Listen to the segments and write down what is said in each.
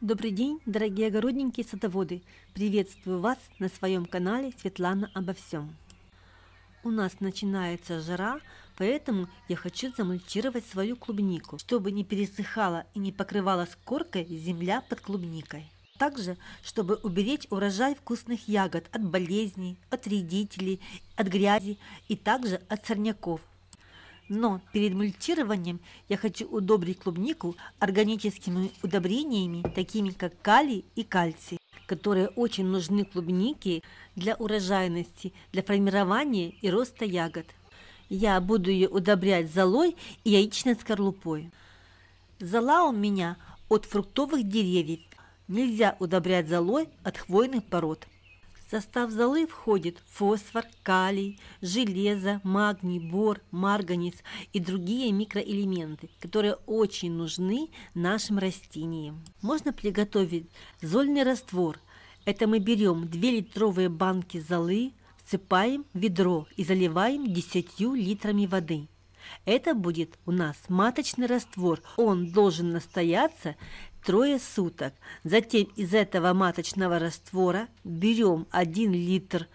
Добрый день, дорогие огородники и садоводы! Приветствую вас на своем канале Светлана обо всем. У нас начинается жара, поэтому я хочу замульчировать свою клубнику, чтобы не пересыхала и не покрывалась коркой земля под клубникой. Также, чтобы уберечь урожай вкусных ягод от болезней, от вредителей, от грязи и также от сорняков, но перед мульчированием я хочу удобрить клубнику органическими удобрениями, такими как калий и кальций, которые очень нужны клубнике для урожайности, для формирования и роста ягод. Я буду ее удобрять золой и яичной скорлупой. Зола у меня от фруктовых деревьев. Нельзя удобрять золой от хвойных пород. В состав золы входит фосфор, калий, железо, магний, бор, марганец и другие микроэлементы, которые очень нужны нашим растениям. Можно приготовить зольный раствор. Это мы берем 2 литровые банки золы, всыпаем в ведро и заливаем 10 литрами воды. Это будет у нас маточный раствор. Он должен настояться трое суток. Затем из этого маточного раствора берем 1 литр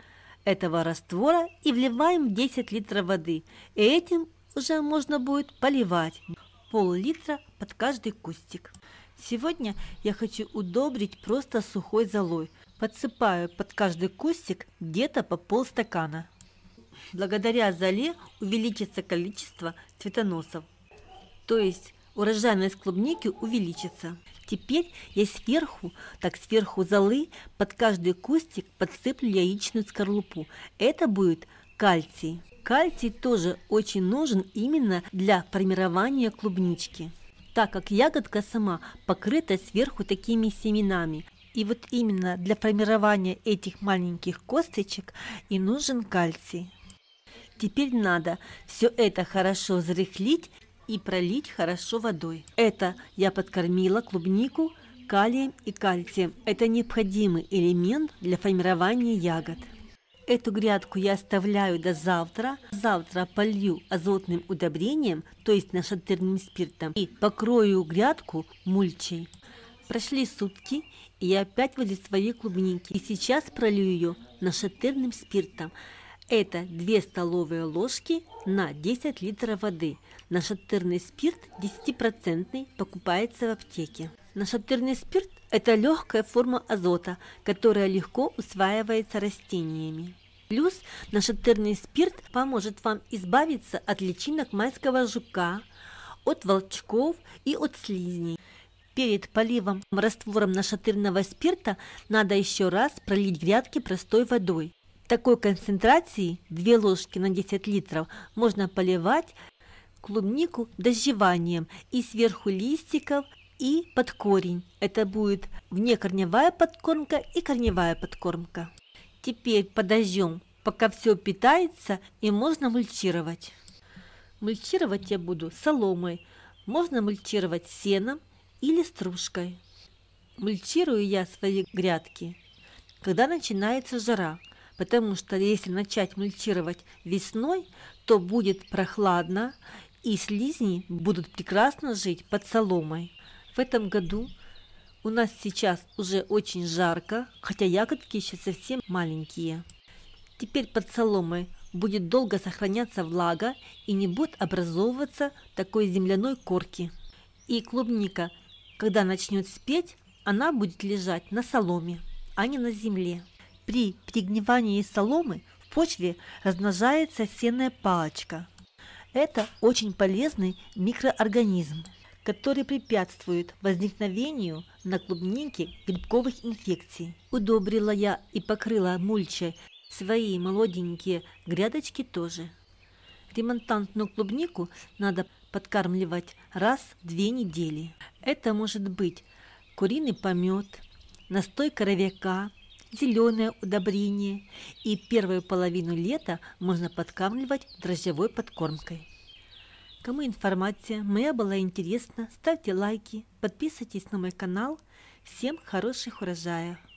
этого раствора и вливаем 10 литров воды. И этим уже можно будет поливать пол-литра под каждый кустик. Сегодня я хочу удобрить просто сухой золой. Подсыпаю под каждый кустик где-то по полстакана. Благодаря золе увеличится количество цветоносов. То есть урожайность клубники увеличится. Теперь я сверху, так сверху золы, под каждый кустик подсыплю яичную скорлупу. Это будет кальций. Кальций тоже очень нужен именно для формирования клубнички, так как ягодка сама покрыта сверху такими семенами. И вот именно для формирования этих маленьких косточек и нужен кальций. Теперь надо все это хорошо взрыхлить и пролить хорошо водой. Это я подкормила клубнику калием и кальцием. Это необходимый элемент для формирования ягод. Эту грядку я оставляю до завтра. Завтра полью азотным удобрением, то есть нашатырным спиртом, и покрою грядку мульчей. Прошли сутки, и я опять вылез свои клубники. И сейчас пролью ее нашатырным спиртом. Это 2 столовые ложки на 10 литров воды. Нашатырный спирт 10% покупается в аптеке. Нашатырный спирт – это легкая форма азота, которая легко усваивается растениями. Плюс нашатырный спирт поможет вам избавиться от личинок майского жука, от волчков и от слизней. Перед поливом раствором нашатырного спирта надо еще раз пролить грядки простой водой такой концентрации 2 ложки на 10 литров можно поливать клубнику дождеванием и сверху листиков и под корень. Это будет внекорневая подкормка и корневая подкормка. Теперь подождем, пока все питается и можно мульчировать. Мульчировать я буду соломой. Можно мульчировать сеном или стружкой. Мульчирую я свои грядки, когда начинается жара – потому что если начать мульчировать весной, то будет прохладно, и слизни будут прекрасно жить под соломой. В этом году у нас сейчас уже очень жарко, хотя ягодки еще совсем маленькие. Теперь под соломой будет долго сохраняться влага и не будет образовываться такой земляной корки. И клубника, когда начнет спеть, она будет лежать на соломе, а не на земле. При пригнивании соломы в почве размножается сенная палочка. Это очень полезный микроорганизм, который препятствует возникновению на клубнике грибковых инфекций. Удобрила я и покрыла мульчей свои молоденькие грядочки тоже. Ремонтантную клубнику надо подкармливать раз в две недели. Это может быть куриный помет, настой коровяка, зеленое удобрение, и первую половину лета можно подкармливать дрожжевой подкормкой. Кому информация моя была интересна, ставьте лайки, подписывайтесь на мой канал. Всем хороших урожаев!